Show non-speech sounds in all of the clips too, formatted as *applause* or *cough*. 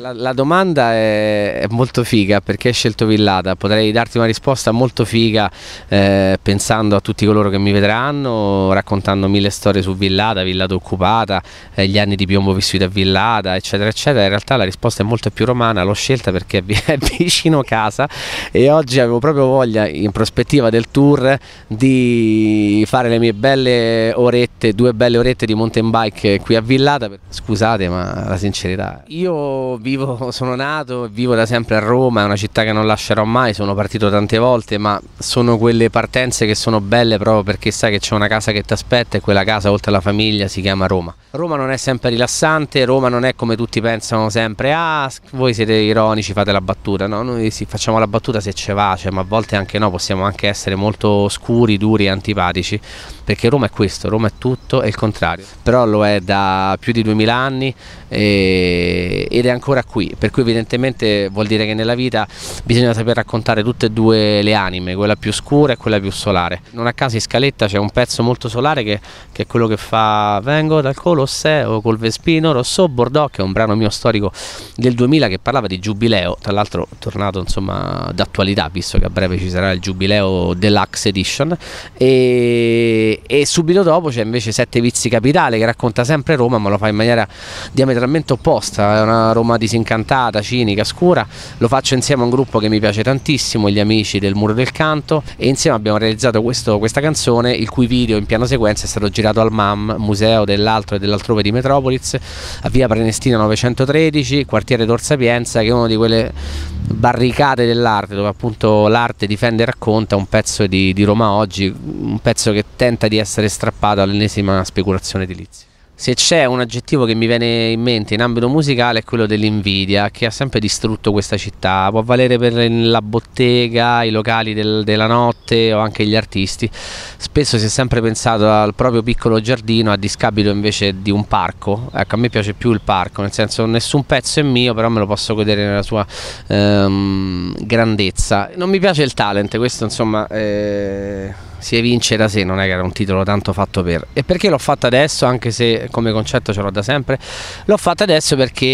La, la domanda è, è, molto figa perché hai scelto Villada, potrei darti una risposta molto figa eh, pensando a tutti coloro che mi vedranno, raccontando mille storie su Villada, Villada occupata, eh, gli anni di piombo vissuti a Villada, eccetera, eccetera. In realtà la risposta è molto più romana, l'ho scelta perché è *laughs* vicino casa e oggi avevo proprio voglia, in prospettiva del tour, di fare le mie belle orette, due belle orette di mountain bike qui a Villada. Scusate ma la sincerità. Io vi vivo, *laughs* sono nato e vivo da sempre a Roma, è una città che non lascerò mai, sono partito tante volte, ma sono quelle partenze che sono belle proprio perché sai che c'è una casa che ti aspetta e quella casa oltre alla famiglia si chiama Roma. Roma non è sempre rilassante, Roma non è come tutti pensano sempre, ah voi siete ironici, fate la battuta, no, noi sì, facciamo la battuta se ce va, cioè, ma a volte anche no, possiamo anche essere molto scuri, duri antipatici, perché Roma è questo, Roma è tutto e il contrario, però lo è da più di 2000 anni e, eh, ed è ancora ancora qui, per cui evidentemente vuol dire che nella vita bisogna saper raccontare tutte e due le anime, quella più scura e quella più solare. Non a caso in scaletta c'è un pezzo molto solare che, che è quello che fa Vengo dal Colosseo col Vespino Rosso Bordeaux, che è un brano mio storico del 2000 che parlava di giubileo, tra l'altro tornato insomma d'attualità visto che a breve ci sarà il giubileo deluxe edition e, e subito dopo c'è invece Sette Vizi Capitale che racconta sempre Roma ma lo fa in maniera diametralmente opposta, è una Roma di disincantata, cinica, scura, lo faccio insieme a un gruppo che mi piace tantissimo, gli amici del Muro del Canto e insieme abbiamo realizzato questo, questa canzone il cui video in piano sequenza è stato girato al MAM, Museo dell'Altro e dell'Altrove di Metropolis, a via Prenestina 913, quartiere Tor Sapienza, che è una di quelle barricate dell'arte dove appunto l'arte difende e racconta un pezzo di, di Roma oggi, un pezzo che tenta di essere strappato all'ennesima speculazione edilizia se c'è un aggettivo che mi viene in mente in ambito musicale è quello dell'invidia che ha sempre distrutto questa città, può valere per la bottega, i locali del, della notte o anche gli artisti. Spesso si è sempre pensato al proprio piccolo giardino a discapito invece di un parco. Ecco, a me piace più il parco, nel senso nessun pezzo è mio, però me lo posso godere nella sua ehm, grandezza. Non mi piace il talent, questo insomma eh, si evince da sé, non è che era un titolo tanto fatto per. E perché l'ho fatto adesso, anche se come concetto ce l'ho da sempre. L'ho fatta adesso perché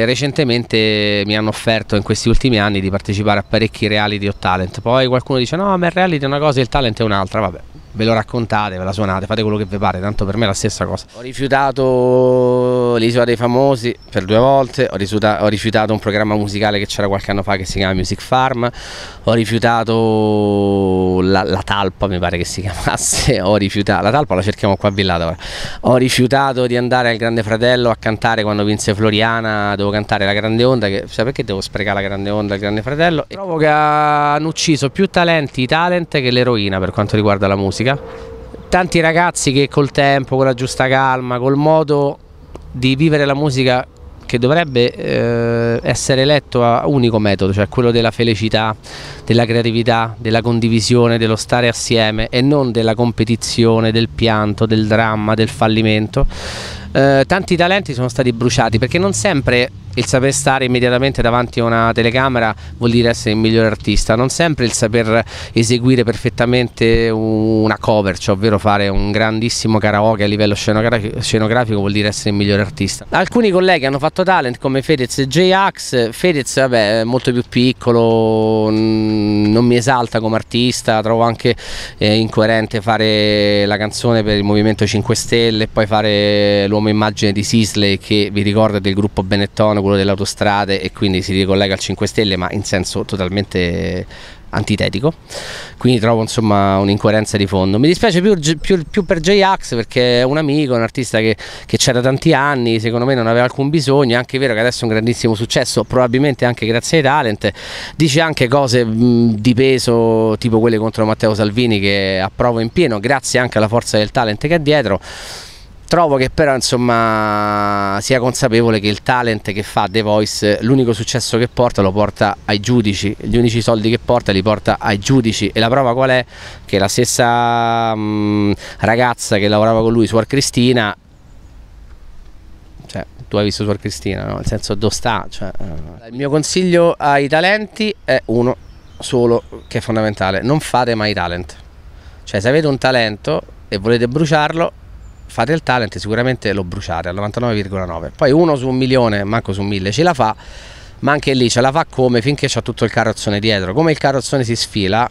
eh, recentemente mi hanno offerto in questi ultimi anni di partecipare a parecchi reality o talent. Poi qualcuno dice: No, ma il reality è una cosa e il talent è un'altra. Vabbè, ve lo raccontate, ve la suonate, fate quello che vi pare, tanto per me è la stessa cosa. Ho rifiutato l'isola dei famosi per due volte, ho, rifiuta, ho rifiutato un programma musicale che c'era qualche anno fa che si chiama Music Farm, ho rifiutato la, la talpa, mi pare che si chiamasse, *laughs* ho rifiutato, la talpa la cerchiamo qua a Villata ora, ho rifiutato di andare al Grande Fratello a cantare quando vinse Floriana, devo cantare la Grande Onda, che, sai perché devo sprecare la Grande Onda, al Grande Fratello? E trovo che hanno ucciso più talenti i talent che l'eroina per quanto riguarda la musica classica. Tanti ragazzi che col tempo, con la giusta calma, col modo di vivere la musica che dovrebbe eh, essere letto a unico metodo, cioè quello della felicità, della creatività, della condivisione, dello stare assieme e non della competizione, del pianto, del dramma, del fallimento. Eh, tanti talenti sono stati bruciati perché non sempre il saper stare immediatamente davanti a una telecamera vuol dire essere il migliore artista, non sempre il saper eseguire perfettamente una cover, cioè ovvero fare un grandissimo karaoke a livello scenografico, scenografico vuol dire essere il migliore artista. Alcuni colleghi hanno fatto talent come Fedez e J-Ax, Fedez vabbè è molto più piccolo, non mi esalta come artista, trovo anche eh, incoerente fare la canzone per il Movimento 5 Stelle e poi fare l'uomo come immagine di Sisley che vi ricorda del gruppo Benettone, quello delle autostrade e quindi si ricollega al 5 Stelle ma in senso totalmente antitetico quindi trovo insomma un'incoerenza di fondo mi dispiace più, più, più per J-Ax perché è un amico, un artista che, che c'era tanti anni secondo me non aveva alcun bisogno è anche vero che adesso è un grandissimo successo probabilmente anche grazie ai talent dice anche cose mh, di peso tipo quelle contro Matteo Salvini che approvo in pieno grazie anche alla forza del talent che ha dietro Trovo che però insomma sia consapevole che il talent che fa The Voice, l'unico successo che porta lo porta ai giudici, gli unici soldi che porta li porta ai giudici e la prova qual è? Che la stessa mh, mm, ragazza che lavorava con lui, Suor Cristina, cioè, tu hai visto Suor Cristina, no? nel senso dove sta? Cioè, eh. Il mio consiglio ai talenti è uno solo che è fondamentale, non fate mai talent, cioè se avete un talento e volete bruciarlo fate il talent sicuramente lo bruciate al 99,9 poi uno su un milione manco su mille ce la fa ma anche lì ce la fa come finché c'è tutto il carrozzone dietro come il carrozzone si sfila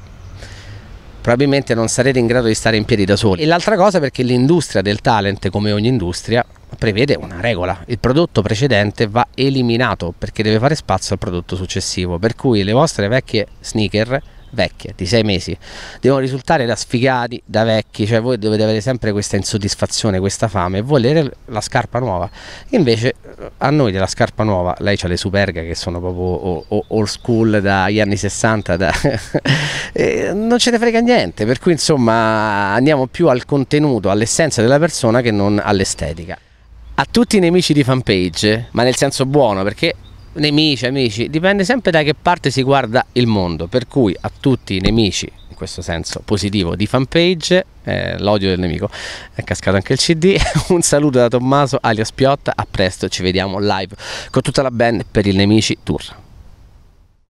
probabilmente non sarete in grado di stare in piedi da soli e l'altra cosa perché l'industria del talent come ogni industria prevede una regola il prodotto precedente va eliminato perché deve fare spazio al prodotto successivo per cui le vostre vecchie sneaker vecchie di sei mesi devono risultare da sfigati, da vecchi, cioè voi dovete avere sempre questa insoddisfazione, questa fame e volere la scarpa nuova. Invece eh, a noi della scarpa nuova, lei ha le Superga che sono proprio old school dagli anni 60, da *laughs* non ce ne frega niente, per cui insomma andiamo più al contenuto, all'essenza della persona che non all'estetica. A tutti i nemici di fanpage, ma nel senso buono, perché nemici, amici, dipende sempre da che parte si guarda il mondo, per cui a tutti i nemici, in questo senso positivo, di fanpage, eh, l'odio del nemico, è cascato anche il CD, *laughs* un saluto da Tommaso alias Piotta, a presto, ci vediamo live con tutta la band per i Nemici Tour.